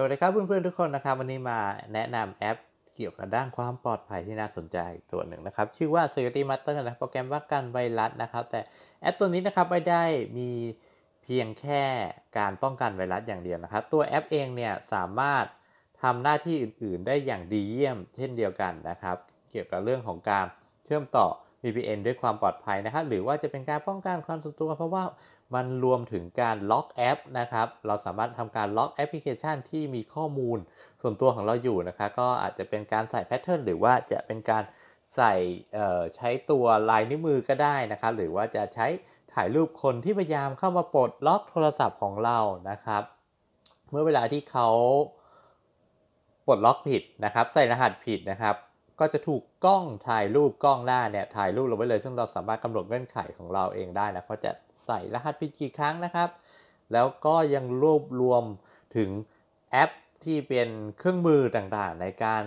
สวัสดีครับเพื่อนๆทุกคนนะครับวันนี้มาแนะนำแอปเกี่ยวกับด้านความปลอดภัยที่น่าสนใจตัวหนึ่งนะครับชื่อว่า Security Master นะโปรแกรมว่ากันไวรัสนะครับ แต่แอปตัวนี้นะครับไม่ได้มีเพียงแค่การป้องกันไวรัสอย่างเดียวนะครับ ตัวแอปเองเนี่ยสามารถทำหน้าที่อื่นๆได้อย่างดีเยี่ยมเช่นเดียวกันนะครับ เกี่ยวกับเรื่องของการเชื่อมต่อ VPN ด้วยความปลอดภัยนะครับ หรือว่าจะเป็นการป้องกันความส่วนตัว เพราะว่ามันรวมถึงการล็อกแอปนะครับ เราสามารถทำการล็อกแอปพลิเคชันที่มีข้อมูลส่วนตัวของเราอยู่นะครับ ก็อาจจะเป็นการใส่แพทเทิร์นหรือว่าจะเป็นการใส่ใช้ตัวลายนิ้วมือก็ได้นะครับ หรือว่าจะใช้ถ่ายรูปคนที่พยายามเข้ามาปลดล็อกโทรศัพท์ของเรานะครับ เมื่อเวลาที่เขาปลดล็อกผิดนะครับ ใส่รหัสผิดนะครับก็จะถูกกล้องถ่ายรูปกล้องหน้าเนี่ยถ่ายรูปเราไว้เลย ซึ่งเราสามารถกำหนดเงื่อนไขของเราเองได้นะเพราะจะใส่รหัสพิกี่ครั้งนะครับ แล้วก็ยังรวบรวมถึงแอปที่เป็นเครื่องมือต่างๆ ในการ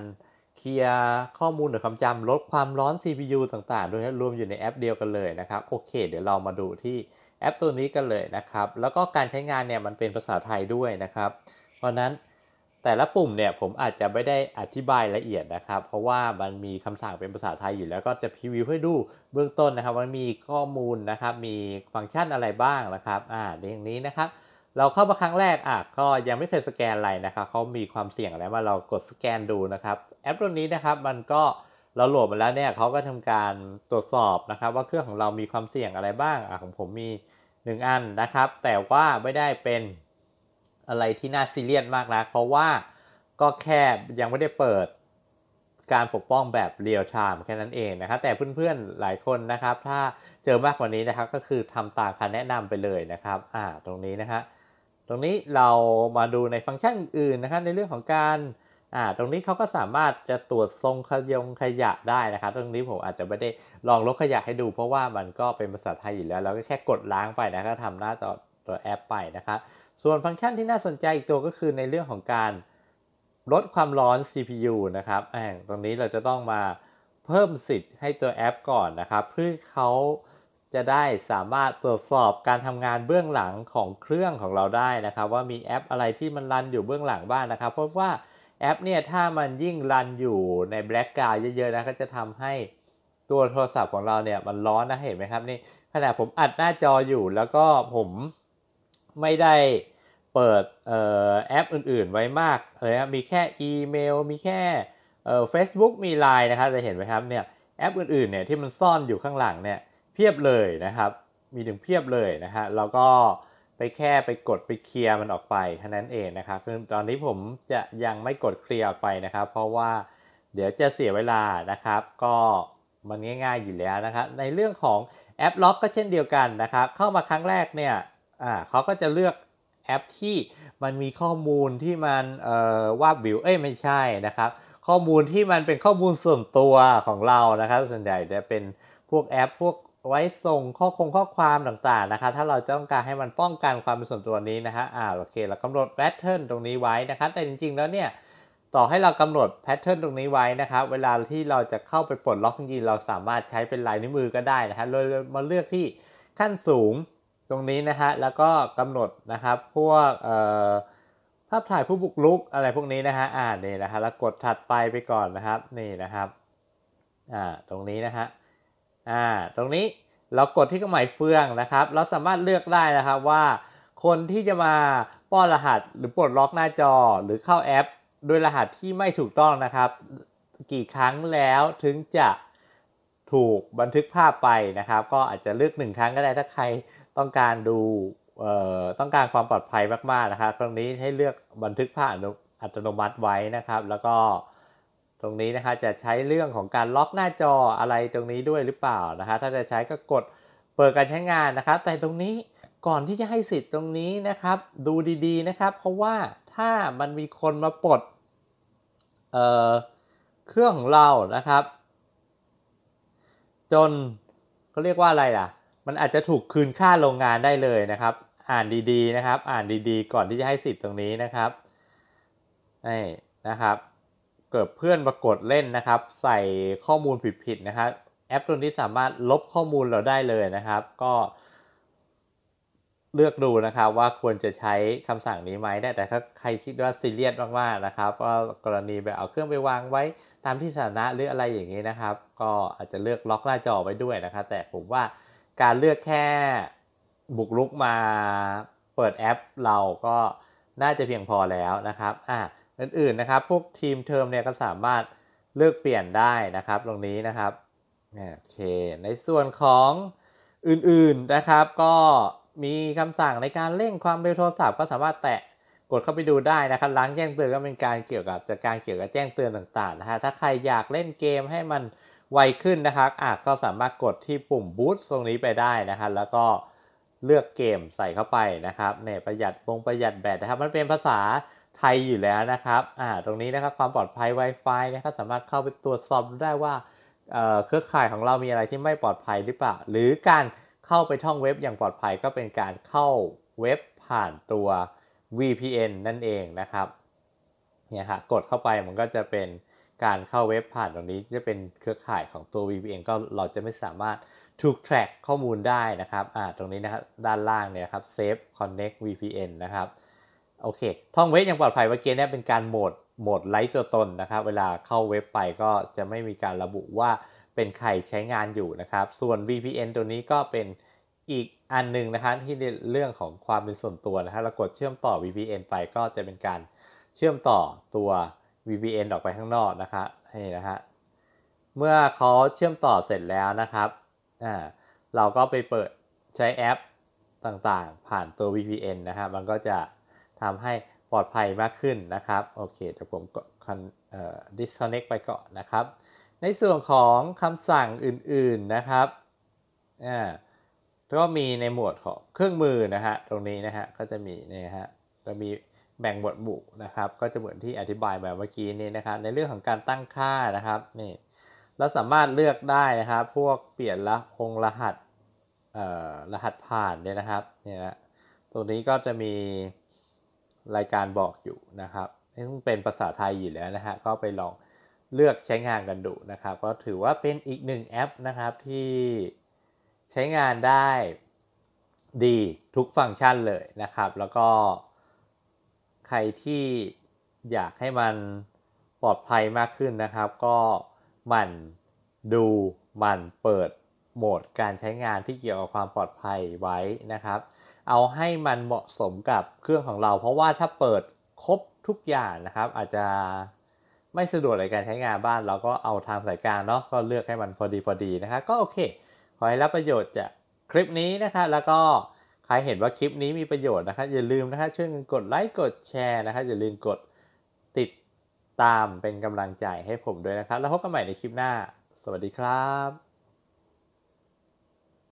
เคลียร์ข้อมูลหรือความจำลดความร้อน CPU ต่างๆด้วยรวมอยู่ในแอปเดียวกันเลยนะครับ โอเค เดี๋ยวเรามาดูที่แอปตัวนี้กันเลยนะครับ แล้วก็การใช้งานเนี่ยมันเป็นภาษาไทยด้วยนะครับ เพราะนั้นแต่ละปุ่มเนี่ยผมอาจจะไม่ได้อธิบายละเอียดนะครับ เพราะว่ามันมีคำสั่งเป็นภาษาไทยอยู่แล้วก็จะพรีวิวให้ดูเบื้องต้นนะครับมันมีข้อมูลนะครับมีฟังก์ชันอะไรบ้างนะครับอ่าอย่างนี้นะครับ เราเข้ามาครั้งแรกอ่ะก็ยังไม่เคยสแกนอะไรนะครับเขามีความเสี่ยงอะไรมาเรากดสแกนดูนะครับแอปตัวนี้นะครับมันก็เราโหลดมาแล้วเนี่ยเขาก็ทำการตรวจสอบนะครับ ว่าเครื่องของเรามีความเสี่ยงอะไรบ้างอ่ะของผมมี1อันนะครับแต่ว่าไม่ได้เป็นอะไรที่น่าซีเรียสมากนะเพราะว่าก็แค่ยังไม่ได้เปิดการปกป้องแบบเรียลไทม์แค่นั้นเองนะครับแต่เพื่อนๆ หลายคนนะครับ ถ้าเจอมากกว่านี้นะครับ ก็คือทำตามคำแนะนำไปเลยนะครับอ่าตรงนี้นะฮะตรงนี้เรามาดูในฟังก์ชันอื่นนะครับ ในเรื่องของการอ่าตรงนี้เขาก็สามารถจะตรวจทรงขยงขยะได้นะครับ ตรงนี้ผมอาจจะไม่ได้ลองลบขยะให้ดูเพราะว่ามันก็เป็นภาษาไทยอยู่แล้วเราก็แค่กดล้างไปนะครับทำหน้าต่อตัวแอปไปนะครับส่วนฟังก์ชันที่น่าสนใจอีกตัวก็คือในเรื่องของการลดความร้อน CPU นะครับตรงนี้เราจะต้องมาเพิ่มสิทธิ์ให้ตัวแอป ก่อนนะครับ เพื่อเขาจะได้สามารถตรวจสอบการทำงานเบื้องหลังของเครื่องของเราได้นะครับ ว่ามีแอปอะไรที่มันรันอยู่เบื้องหลังบ้างนะครับ เพราะว่าแอปเนี่ยถ้ามันยิ่งรันอยู่ในแบล็กการ์เยอะๆนะก็จะทำให้ตัวโทรศัพท์ของเราเนี่ยมันร้อนนะเห็นไหมครับนี่ขณะผมอัดหน้าจออยู่แล้วก็ผมไม่ได้เปิดแอปอื่นๆ ไว้มากเลยนะมีแค่อีเมล มีแค่เฟซบุ๊กมีไลน์นะครับ จะเห็นไหมครับ เนี่ยแอปอื่นๆเนี่ยที่มันซ่อนอยู่ข้างหลังเนี่ยเพียบเลยนะครับ มีถึงเพียบเลยนะฮะแล้วก็ไปแค่ไปกดไปเคลียร์มันออกไปเท่านั้นเองนะครับ คือตอนนี้ผมจะยังไม่กดเคลียร์ไปนะครับ เพราะว่าเดี๋ยวจะเสียเวลานะครับ ก็มันง่ายๆอยู่แล้วนะครับ ในเรื่องของแอปล็อกก็เช่นเดียวกันนะครับ เข้ามาครั้งแรกเนี่ยอ่าเขาก็จะเลือกแอปที่มันมีข้อมูลที่มันเอ่อว่าบิวเอ้ยไม่ใช่นะครับข้อมูลที่มันเป็นข้อมูลส่วนตัวของเรานะครับส่วนใหญ่จะเป็นพวกแอปพวกไว้ส่งข้อคงข้อความต่างๆนะครับถ้าเราต้องการให้มันป้องกันความเป็นส่วนตัวนี้นะฮะอ่าโอเคเรากำหนดแพทเทิร์นตรงนี้ไว้นะครับแต่จริงๆ แล้วเนี่ยต่อให้เรากำหนดแพทเทิร์นตรงนี้ไว้นะครับเวลาที่เราจะเข้าไปปลดล็อกจริงๆเราสามารถใช้เป็นลายนิ้วมือก็ได้นะฮะเรามาเลือกที่ขั้นสูงตรงนี้นะฮะแล้วก็กำหนดนะครับพวกภาพถ่ายผู้บุกลุกอะไรพวกนี้นะฮะอ่านี่นะฮะแล้วกดถัดไปไปก่อนนะครับนี่นะครับอ่าตรงนี้นะฮะอ่าตรงนี้เรากดที่เครื่องหมายเฟืองนะครับเราสามารถเลือกได้นะครับว่าคนที่จะมาป้อนรหัสหรือปลดล็อกหน้าจอหรือเข้าแอปโดยรหัสที่ไม่ถูกต้องนะครับ กี่ครั้งแล้วถึงจะถูกบันทึกภาพไปนะครับ ก็อาจจะเลือกหนึ่งครั้งก็ได้ถ้าใคร ต้องการดูต้องการความปลอดภัยมากๆนะครับตรงนี้ให้เลือกบันทึกภาพอัตโนมัติไว้นะครับ แล้วก็ตรงนี้นะครับจะใช้เรื่องของการล็อกหน้าจออะไรตรงนี้ด้วยหรือเปล่านะครับถ้าจะใช้ก็กดเปิดการใช้งานนะครับ แต่ตรงนี้ก่อนที่จะให้สิทธิ์ตรงนี้นะครับ ดูดีๆนะครับ เพราะว่าถ้ามันมีคนมาปลดเเครื่องของเรานะครับจนเขาเรียกว่าอะไรล่ะ มันอาจจะถูกคืนค่าโรงงานได้เลยนะครับ อ่านดีๆ นะครับ อ่านดีๆก่อนที่จะให้สิทธิ์ตรงนี้นะครับนี่นะครับ เกิดเพื่อนปรากฏเล่นนะครับ ใส่ข้อมูลผิดๆนะครับ แอปตัวนี้สามารถลบข้อมูลเราได้เลยนะครับ ก็เลือกดูนะครับว่าควรจะใช้คำสั่งนี้ไหมนะแต่ถ้าใครคิดว่าซีเรียสมากๆนะครับว่ากรณีแบบเอาเครื่องไปวางไว้ตามที่สาธารณะหรืออะไรอย่างนี้นะครับ ก็อาจจะเลือกล็อกหน้าจอไว้ด้วยนะครับ แต่ผมว่าการเลือกแค่บุกรุกมาเปิดแอปเราก็น่าจะเพียงพอแล้วนะครับอ่าอื่นๆนะครับ พวกทีมเทอมเนี่ยก็สามารถเลือกเปลี่ยนได้นะครับ ตรงนี้นะครับโอเคในส่วนของอื่นๆนะครับก็มีคำสั่งในการเร่งความเร็วโทรศัพท์ ก็สามารถแตะกดเข้าไปดูได้นะครับหลังแจ้งเตือนก็เป็นการเกี่ยวกับจากการเกี่ยวกับแจ้งเตือนต่างๆนะฮะถ้าใครอยากเล่นเกมให้มันไวขึ้นนะครับอาจก็สามารถกดที่ปุ่มบูตตรงนี้ไปได้นะครับแล้วก็เลือกเกมใส่เข้าไปนะครับเนี่ยประหยัดวงประหยัดแบตนะครับ มันเป็นภาษาไทยอยู่แล้วนะครับอ่าตรงนี้นะครับความปลอดภัย Wi-Fi นะครับสามารถเข้าไปตรวจสอบได้ว่าเครือข่ายของเรามีอะไรที่ไม่ปลอดภัยหรือเปล่าหรือการเข้าไปท่องเว็บอย่างปลอดภัยก็เป็นการเข้าเว็บผ่านตัว VPN นั่นเองนะครับเนี่ยฮะกดเข้าไปมันก็จะเป็นการเข้าเว็บผ่านตรงนี้จะเป็นเครือข่ายของตัว VPN ก็เราจะไม่สามารถถูกแทร็กข้อมูลได้นะครับอ่าตรงนี้นะครับด้านล่างเนี่ยครับ s a v e Connect VPN นะครับโอเคท่องเว็บอย่างปลอดภัยวมื่อกี้เนี่ยเป็นการโหมดโหมดไร้ตัวตนนะครับ เวลาเข้าเว็บไปก็จะไม่มีการระบุว่าเป็นใครใช้งานอยู่นะครับ ส่วน VPN ตัวนี้ก็เป็นอีกอันหนึ่งนะครับที่เรื่องของความเป็นส่วนตัวนะครับเรากดเชื่อมต่อ VPN ไปก็จะเป็นการเชื่อมต่อตัว VPN ออกไปข้างนอกนะครับนี่นะฮะ เมื่อเขาเชื่อมต่อเสร็จแล้วนะครับ อ่า เราก็ไปเปิดใช้แอปต่างๆ ผ่านตัว VPN นะครับ มันก็จะทำให้ปลอดภัยมากขึ้นนะครับ โอเคเดี๋ยวผมก็ disconnect ไปก่อนนะครับในส่วนของคำสั่งอื่นๆนะครับอ่าก็มีในหมวดของเครื่องมือนะฮะตรงนี้นะฮะก็จะมีนี่ฮะจะมีแบ่งหมวดหมู่นะครับก็จะเหมือนที่อธิบายแบบเมื่อกี้นี้นะครับในเรื่องของการตั้งค่านะครับนี่เราสามารถเลือกได้นะครับพวกเปลี่ยนละคงรหัสเอ่อรหัสผ่านเนี่ยนะครับนี่นะตรงนี้ก็จะมีรายการบอกอยู่นะครับซึ่งเป็นภาษาไทยอยู่แล้วนะฮะก็ไปลองเลือกใช้งานกันดูนะครับ ก็ถือว่าเป็นอีกหนึ่งแอปนะครับที่ใช้งานได้ดีทุกฟังก์ชันเลยนะครับ แล้วก็ใครที่อยากให้มันปลอดภัยมากขึ้นนะครับ ก็มันดูมันเปิดโหมดการใช้งานที่เกี่ยวกับความปลอดภัยไว้นะครับ เอาให้มันเหมาะสมกับเครื่องของเรา เพราะว่าถ้าเปิดครบทุกอย่างนะครับอาจจะไม่สะดวกในการใช้งานบ้าน เราก็เอาทางสายกลางเนาะก็เลือกให้มันพอดีพอดีนะครับก็โอเค ขอให้รับประโยชน์จากคลิปนี้นะครับแล้วก็ใครเห็นว่าคลิปนี้มีประโยชน์นะครับอย่าลืมนะครับช่วยกดไลค์กดแชร์นะครับอย่าลืมกดติดตามเป็นกำลังใจให้ผมด้วยนะครับแล้วพบกันใหม่ในคลิปหน้าสวัสดีครับ